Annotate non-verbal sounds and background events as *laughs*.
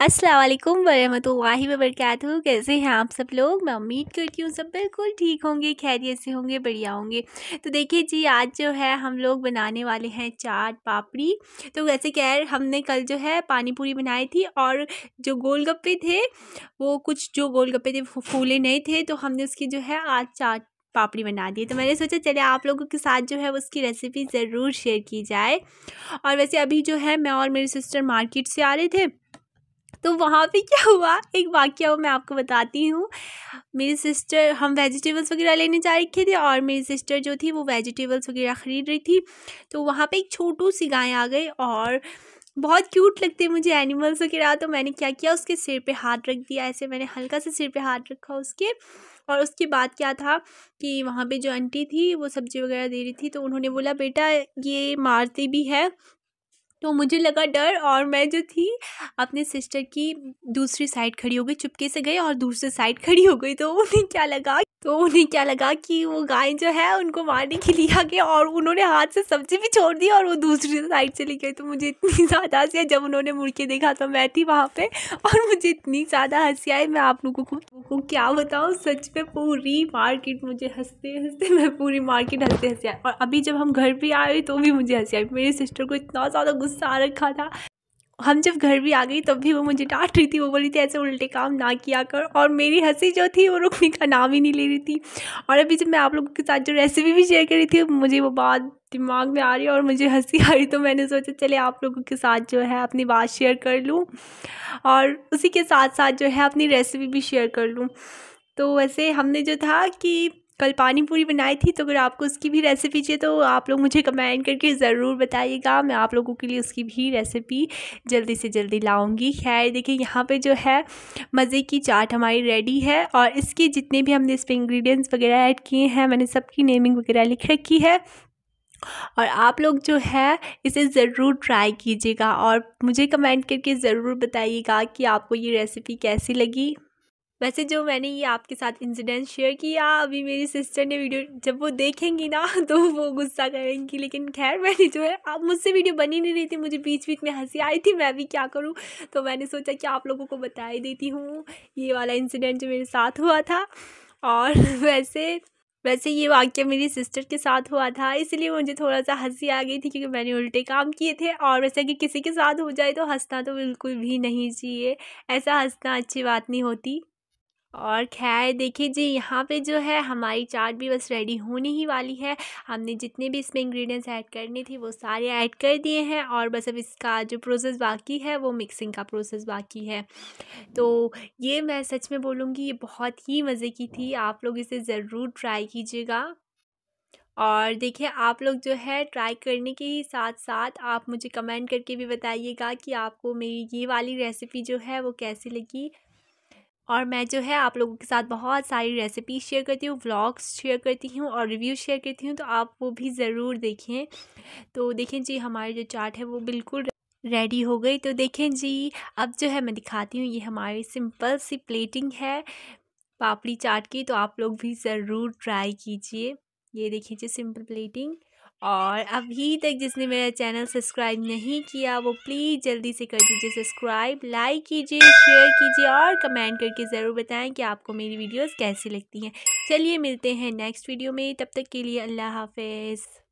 असलम वरहमतुल्लाहि वबरकत कैसे हैं आप सब लोग मैं उम्मीद करती हूँ सब बिल्कुल ठीक होंगे खैरियत से होंगे बढ़िया होंगे तो देखिए जी आज जो है हम लोग बनाने वाले हैं चाट पापड़ी तो वैसे कह हमने कल जो है पानी पूरी बनाई थी और जो गोलगप्पे थे वो कुछ जो गोलगप्पे थे फूले नहीं थे तो हमने उसकी जो है आज चाट पापड़ी बना दी तो मैंने सोचा चले आप लोगों के साथ जो है उसकी रेसिपी ज़रूर शेयर की जाए और वैसे अभी जो है मैं और मेरी सिस्टर मार्केट से आ रहे थे तो वहाँ पे क्या हुआ एक वाक्य वो मैं आपको बताती हूँ मेरी सिस्टर हम वेजिटेबल्स वगैरह लेने जा रखे थे और मेरी सिस्टर जो थी वो वेजिटेबल्स वगैरह ख़रीद रही थी तो वहाँ पे एक छोटू सी गाय आ गई और बहुत क्यूट लगते हैं मुझे एनिमल्स वगैरह तो मैंने क्या किया उसके सिर पे हाथ रख दिया ऐसे मैंने हल्का सा सिर पे हाथ रखा उसके और उसके बाद क्या था कि वहाँ पे जो आंटी थी वो सब्ज़ी वगैरह दे रही थी तो उन्होंने बोला बेटा ये मारती भी है तो मुझे लगा डर और मैं जो थी अपने सिस्टर की दूसरी साइड खड़ी हो गई चुपके से गई और दूसरी साइड *laughs* खड़ी हो गई तो उन्हें क्या लगा तो उन्हें क्या लगा कि वो गाय जो है उनको मारने के लिए आ गए और उन्होंने हाथ से सब्जी भी छोड़ दी और वो दूसरी साइड चली गई तो मुझे इतनी *laughs* ज़्यादा हंसी आई जब उन्होंने मुड़ के देखा तो मैं थी वहाँ पे और मुझे इतनी ज़्यादा हंसी आई मैं आप लोगों को, को क्या बताऊँ सच में पूरी मार्केट मुझे हंसते हंसते मैं पूरी मार्केट हंसते हंसी आई और अभी जब हम घर पर आए तो भी मुझे हंसी आई मेरी सिस्टर को इतना ज़्यादा गुस्सा आ रखा था हम जब घर भी आ गई तब भी वो मुझे डांट रही थी वो बोली थी ऐसे उल्टे काम ना किया कर और मेरी हंसी जो थी वो रुकने का नाम ही नहीं ले रही थी और अभी जब मैं आप लोगों के साथ जो रेसिपी भी शेयर कर रही थी मुझे वो बात दिमाग में आ रही है और मुझे हंसी आ रही तो मैंने सोचा चले आप लोगों के साथ जो है अपनी बात शेयर कर लूँ और उसी के साथ साथ जो है अपनी रेसिपी भी शेयर कर लूँ तो वैसे हमने जो था कि कल पानी पूरी बनाई थी तो अगर आपको उसकी भी रेसिपी चाहिए तो आप लोग मुझे कमेंट करके ज़रूर बताइएगा मैं आप लोगों के लिए उसकी भी रेसिपी जल्दी से जल्दी लाऊंगी खैर देखिए यहाँ पे जो है मज़े की चाट हमारी रेडी है और इसके जितने भी हमने इस पर इंग्रीडियंट्स वगैरह ऐड किए हैं मैंने सबकी नेमिंग वगैरह लिख रखी है और आप लोग जो है इसे ज़रूर ट्राई कीजिएगा और मुझे कमेंट करके ज़रूर बताइएगा कि आपको ये रेसिपी कैसी लगी वैसे जो मैंने ये आपके साथ इंसिडेंट शेयर किया अभी मेरी सिस्टर ने वीडियो जब वो देखेंगी ना *laughs* तो वो गुस्सा करेंगी लेकिन खैर मैंने जो है आप मुझसे वीडियो बनी नहीं रही थी मुझे बीच बीच में हंसी आई थी मैं भी क्या करूँ तो मैंने सोचा कि आप लोगों को बता ही देती हूँ ये वाला इंसिडेंट जो मेरे साथ हुआ था और *laughs* वैसे वैसे ये वाक्य मेरी सिस्टर के साथ हुआ था इसलिए मुझे थोड़ा सा हंसी आ गई थी क्योंकि मैंने उल्टे काम किए थे और वैसे कि किसी के साथ हो जाए तो हंसना तो बिल्कुल भी नहीं चाहिए ऐसा हंसना अच्छी बात नहीं होती और खैर देखिए जी यहाँ पे जो है हमारी चाट भी बस रेडी होने ही वाली है हमने जितने भी इसमें इंग्रेडिएंट्स ऐड करने थे वो सारे ऐड कर दिए हैं और बस अब इसका जो प्रोसेस बाकी है वो मिक्सिंग का प्रोसेस बाकी है तो ये मैं सच में बोलूँगी ये बहुत ही मज़े की थी आप लोग इसे ज़रूर ट्राई कीजिएगा और देखिए आप लोग जो है ट्राई करने के ही साथ साथ आप मुझे कमेंट करके भी बताइएगा कि आपको मेरी ये वाली रेसिपी जो है वो कैसी लगी और मैं जो है आप लोगों के साथ बहुत सारी रेसिपी शेयर करती हूँ व्लॉग्स शेयर करती हूँ और रिव्यू शेयर करती हूँ तो आप वो भी ज़रूर देखें तो देखें जी हमारी जो चाट है वो बिल्कुल रेडी हो गई तो देखें जी अब जो है मैं दिखाती हूँ ये हमारी सिंपल सी प्लेटिंग है पापड़ी चाट की तो आप लोग भी ज़रूर ट्राई कीजिए ये देखिए जी सिंपल प्लेटिंग और अभी तक जिसने मेरा चैनल सब्सक्राइब नहीं किया वो प्लीज़ जल्दी से कर दीजिए सब्सक्राइब लाइक कीजिए शेयर कीजिए और कमेंट करके ज़रूर बताएं कि आपको मेरी वीडियोस कैसी लगती हैं चलिए मिलते हैं नेक्स्ट वीडियो में तब तक के लिए अल्लाह हाफिज़